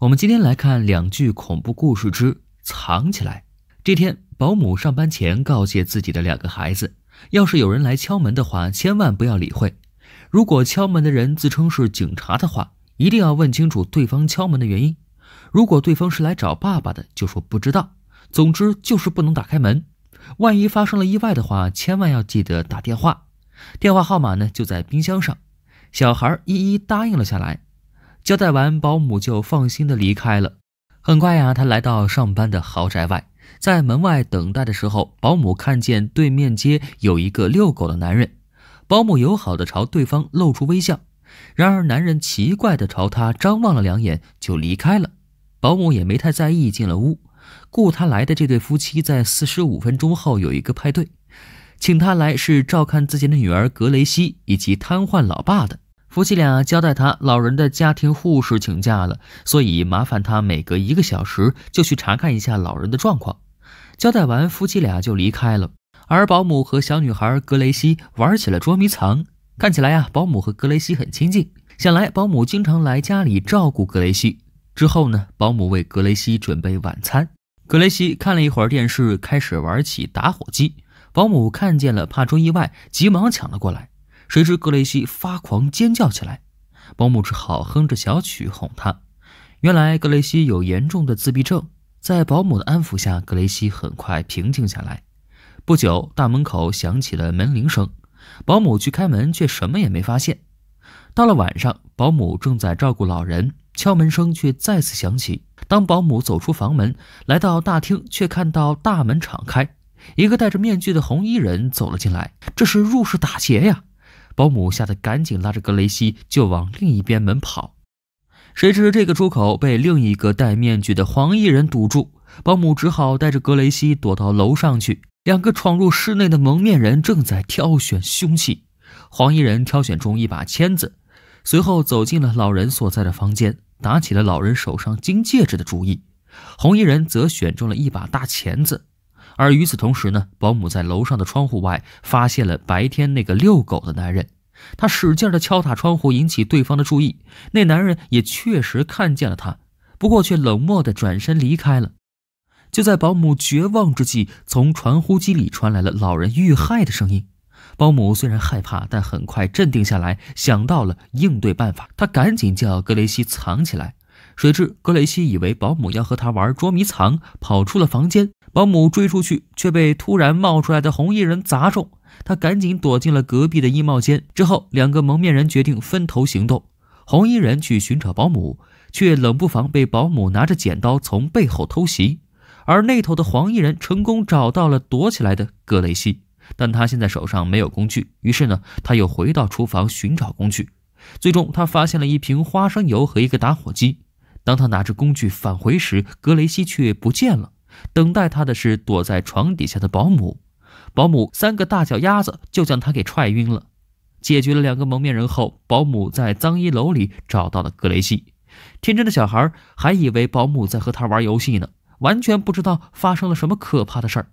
我们今天来看两句恐怖故事之藏起来。这天，保姆上班前告诫自己的两个孩子：要是有人来敲门的话，千万不要理会；如果敲门的人自称是警察的话，一定要问清楚对方敲门的原因；如果对方是来找爸爸的，就说不知道。总之就是不能打开门。万一发生了意外的话，千万要记得打电话。电话号码呢就在冰箱上。小孩一一答应了下来。交代完，保姆就放心的离开了。很快呀，他来到上班的豪宅外，在门外等待的时候，保姆看见对面街有一个遛狗的男人，保姆友好的朝对方露出微笑。然而，男人奇怪的朝他张望了两眼，就离开了。保姆也没太在意，进了屋。雇他来的这对夫妻在四十五分钟后有一个派对，请他来是照看自己的女儿格雷西以及瘫痪老爸的。夫妻俩交代他，老人的家庭护士请假了，所以麻烦他每隔一个小时就去查看一下老人的状况。交代完，夫妻俩就离开了。而保姆和小女孩格雷西玩起了捉迷藏，看起来啊，保姆和格雷西很亲近，想来保姆经常来家里照顾格雷西。之后呢，保姆为格雷西准备晚餐，格雷西看了一会儿电视，开始玩起打火机，保姆看见了，怕出意外，急忙抢了过来。谁知格雷西发狂尖叫起来，保姆只好哼着小曲哄他。原来格雷西有严重的自闭症，在保姆的安抚下，格雷西很快平静下来。不久，大门口响起了门铃声，保姆去开门，却什么也没发现。到了晚上，保姆正在照顾老人，敲门声却再次响起。当保姆走出房门，来到大厅，却看到大门敞开，一个戴着面具的红衣人走了进来。这是入室打劫呀！保姆吓得赶紧拉着格雷西就往另一边门跑，谁知这个出口被另一个戴面具的黄衣人堵住，保姆只好带着格雷西躲到楼上去。两个闯入室内的蒙面人正在挑选凶器，黄衣人挑选中一把签子，随后走进了老人所在的房间，打起了老人手上金戒指的主意。红衣人则选中了一把大钳子，而与此同时呢，保姆在楼上的窗户外发现了白天那个遛狗的男人。他使劲的敲打窗户，引起对方的注意。那男人也确实看见了他，不过却冷漠的转身离开了。就在保姆绝望之际，从传呼机里传来了老人遇害的声音。保姆虽然害怕，但很快镇定下来，想到了应对办法。他赶紧叫格雷西藏起来。谁知格雷西以为保姆要和他玩捉迷藏，跑出了房间。保姆追出去，却被突然冒出来的红衣人砸中。他赶紧躲进了隔壁的衣帽间。之后，两个蒙面人决定分头行动。红衣人去寻找保姆，却冷不防被保姆拿着剪刀从背后偷袭。而那头的黄衣人成功找到了躲起来的格雷西，但他现在手上没有工具。于是呢，他又回到厨房寻找工具。最终，他发现了一瓶花生油和一个打火机。当他拿着工具返回时，格雷西却不见了。等待他的是躲在床底下的保姆，保姆三个大脚丫子就将他给踹晕了。解决了两个蒙面人后，保姆在脏衣楼里找到了格雷西。天真的小孩还以为保姆在和他玩游戏呢，完全不知道发生了什么可怕的事儿。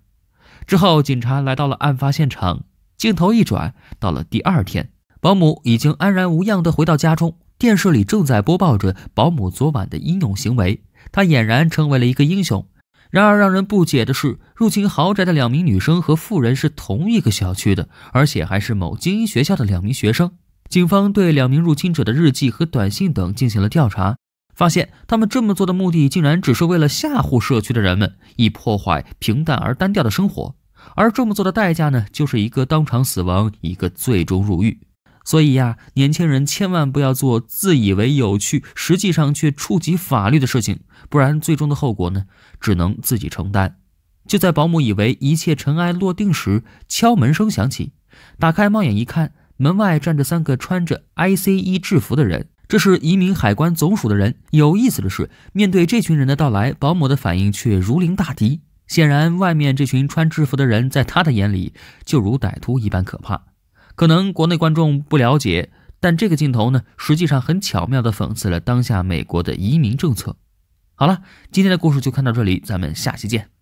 之后，警察来到了案发现场。镜头一转，到了第二天，保姆已经安然无恙地回到家中。电视里正在播报着保姆昨晚的英勇行为，他俨然成为了一个英雄。然而，让人不解的是，入侵豪宅的两名女生和富人是同一个小区的，而且还是某精英学校的两名学生。警方对两名入侵者的日记和短信等进行了调查，发现他们这么做的目的竟然只是为了吓唬社区的人们，以破坏平淡而单调的生活。而这么做的代价呢，就是一个当场死亡，一个最终入狱。所以呀，年轻人千万不要做自以为有趣，实际上却触及法律的事情，不然最终的后果呢，只能自己承担。就在保姆以为一切尘埃落定时，敲门声响起，打开猫眼一看，门外站着三个穿着 ICE 制服的人，这是移民海关总署的人。有意思的是，面对这群人的到来，保姆的反应却如临大敌，显然，外面这群穿制服的人，在他的眼里就如歹徒一般可怕。可能国内观众不了解，但这个镜头呢，实际上很巧妙地讽刺了当下美国的移民政策。好了，今天的故事就看到这里，咱们下期见。